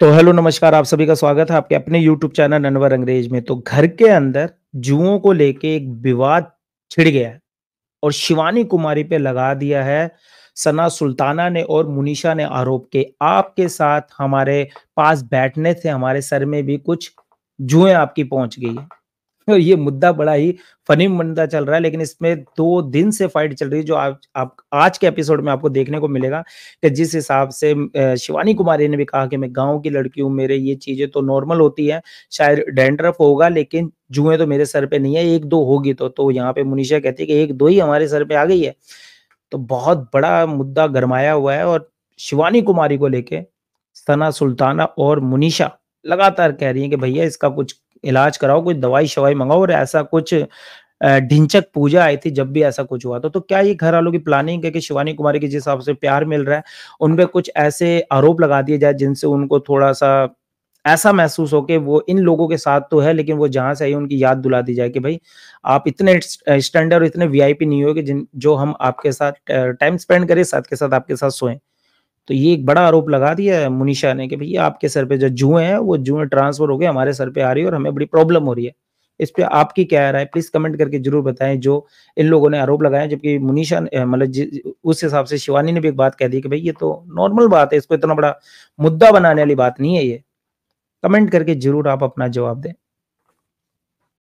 तो हेलो नमस्कार आप सभी का स्वागत है आपके अपने यूट्यूब चैनल अनवर अंग्रेज में तो घर के अंदर जुओं को लेके एक विवाद छिड़ गया है और शिवानी कुमारी पे लगा दिया है सना सुल्ताना ने और मुनीषा ने आरोप के आपके साथ हमारे पास बैठने से हमारे सर में भी कुछ जुएं आपकी पहुंच गई है ये मुद्दा बड़ा ही फनी मुद्दा चल रहा है लेकिन इसमें दो दिन से फाइट चल रही है जो आप, आप आज के एपिसोड में आपको देखने को मिलेगा कि जिस हिसाब से शिवानी कुमारी ने भी कहा कि मैं गांव की लड़की हूँ मेरे ये चीजें तो नॉर्मल होती है शायद डेंड्रफ होगा लेकिन जुए तो मेरे सर पे नहीं है एक दो होगी तो तो यहाँ पे मुनिषा कहती है कि एक दो ही हमारे सर पे आ गई है तो बहुत बड़ा मुद्दा गरमाया हुआ है और शिवानी कुमारी को लेके सना सुल्ताना और मुनीषा लगातार कह रही है कि भैया इसका कुछ इलाज कराओ कोई दवाई शवाई मंगाओ और ऐसा कुछ ढिंचक पूजा आई थी जब भी ऐसा कुछ हुआ था तो, तो क्या ये घर वालों की प्लानिंग है कि शिवानी कुमारी के जिस हिसाब से प्यार मिल रहा है उन पर कुछ ऐसे आरोप लगा दिए जाए जिनसे उनको थोड़ा सा ऐसा महसूस हो कि वो इन लोगों के साथ तो है लेकिन वो जहां से आई उनकी याद दुला दी जाए कि भाई आप इतने स्टैंडर्ड और इतने वीआईपी नहीं हो कि जिन जो हम आपके साथ टाइम स्पेंड करें साथ के साथ आपके साथ सोएं तो ये एक बड़ा आरोप लगा दिया है मुनीषा ने कि भैया आपके सर पे जो जुए हैं वो जुए ट्रांसफर हो गए हमारे सर पे आ रही है और हमें बड़ी प्रॉब्लम हो रही है इस पे आपकी क्या राय प्लीज कमेंट करके जरूर बताएं जो इन लोगों ने आरोप लगाया जबकि मुनीषा मतलब उस हिसाब से शिवानी ने भी एक बात कह दी कि भाई ये तो नॉर्मल बात है इसको इतना बड़ा मुद्दा बनाने वाली बात नहीं है ये कमेंट करके जरूर आप अपना जवाब दें